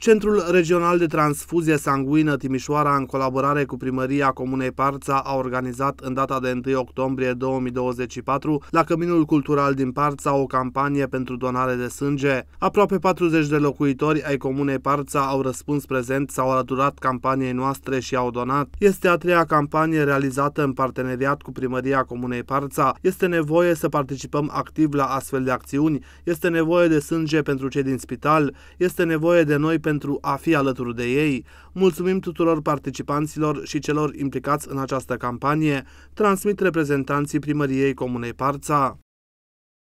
Centrul Regional de Transfuzie Sanguină Timișoara, în colaborare cu primăria Comunei Parța, a organizat în data de 1 octombrie 2024 la Căminul Cultural din Parța o campanie pentru donare de sânge. Aproape 40 de locuitori ai Comunei Parța au răspuns prezent, s-au alăturat campaniei noastre și au donat. Este a treia campanie realizată în parteneriat cu primăria Comunei Parța. Este nevoie să participăm activ la astfel de acțiuni. Este nevoie de sânge pentru cei din spital. Este nevoie de noi pentru a fi alături de ei. Mulțumim tuturor participanților și celor implicați în această campanie, transmit reprezentanții primăriei Comunei Parța.